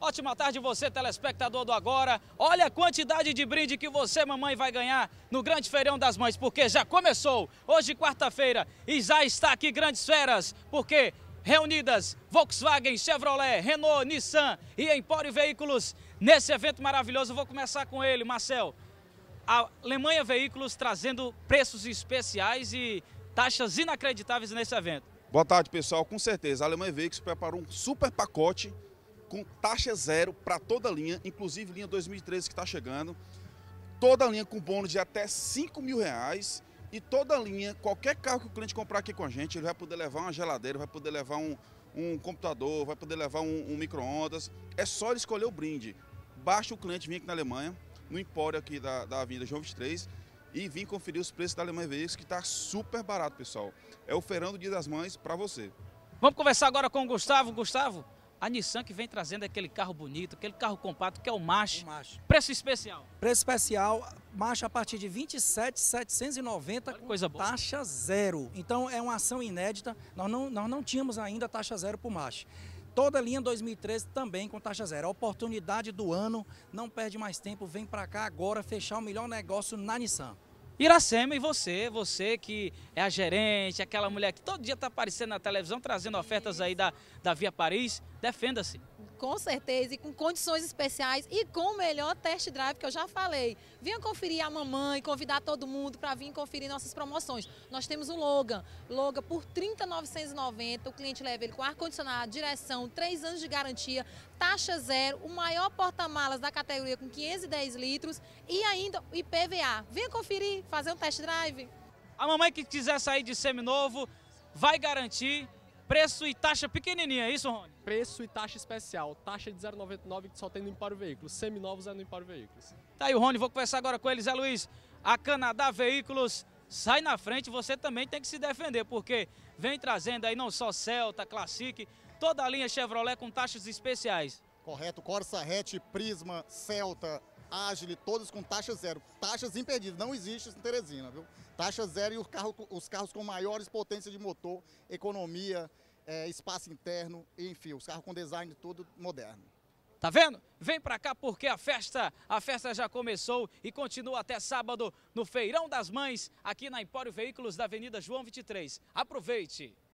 Ótima tarde você, telespectador do Agora. Olha a quantidade de brinde que você, mamãe, vai ganhar no Grande Feirão das Mães, porque já começou hoje, quarta-feira, e já está aqui Grandes Feras, porque reunidas Volkswagen, Chevrolet, Renault, Nissan e Empório Veículos nesse evento maravilhoso. Eu vou começar com ele, Marcel. A Alemanha Veículos trazendo preços especiais e taxas inacreditáveis nesse evento. Boa tarde, pessoal. Com certeza, a Alemanha Veículos preparou um super pacote com taxa zero para toda linha, inclusive linha 2013 que está chegando. Toda linha com bônus de até 5 mil reais. E toda linha, qualquer carro que o cliente comprar aqui com a gente, ele vai poder levar uma geladeira, vai poder levar um, um computador, vai poder levar um, um micro-ondas. É só ele escolher o brinde. Basta o cliente vir aqui na Alemanha, no empório aqui da, da Avenida João 23, e vir conferir os preços da Alemanha Veículos, que está super barato, pessoal. É o Ferrando Dia das Mães para você. Vamos conversar agora com o Gustavo. Gustavo, a Nissan que vem trazendo aquele carro bonito, aquele carro compacto que é o March. Preço especial. Preço especial, marcha a partir de 27,790 coisa boa. taxa zero. Então é uma ação inédita. Nós não, nós não tínhamos ainda taxa zero para o March. Toda linha 2013 também com taxa zero. A oportunidade do ano, não perde mais tempo, vem para cá agora fechar o melhor negócio na Nissan. Iracema e você, você que é a gerente, aquela mulher que todo dia está aparecendo na televisão trazendo ofertas aí da, da Via Paris, defenda-se. Com certeza, e com condições especiais e com o melhor test drive que eu já falei. Venha conferir a mamãe, convidar todo mundo para vir conferir nossas promoções. Nós temos o Logan. Logan por R$ 30.990, o cliente leva ele com ar-condicionado, direção, 3 anos de garantia, taxa zero, o maior porta-malas da categoria com 510 litros e ainda o IPVA. Venha conferir, fazer um test drive. A mamãe que quiser sair de seminovo vai garantir Preço e taxa pequenininha, é isso, Rony? Preço e taxa especial. Taxa de 0,99 que só tem no Imparo Veículos. Seminovos é no Imparo Veículos. Tá aí o Rony, vou conversar agora com ele, Zé Luiz. A Canadá Veículos sai na frente, você também tem que se defender, porque vem trazendo aí não só Celta, Classic, toda a linha Chevrolet com taxas especiais. Correto, Corsa, Hatch, Prisma, Celta, ágil, todas com taxa zero. Taxas imperdíveis, não existe isso em Teresina, viu? Taxa zero e os carros, os carros com maiores potências de motor, economia, é, espaço interno, enfim, os carros com design todo moderno. Tá vendo? Vem pra cá porque a festa, a festa já começou e continua até sábado no Feirão das Mães, aqui na Empório Veículos da Avenida João 23. Aproveite!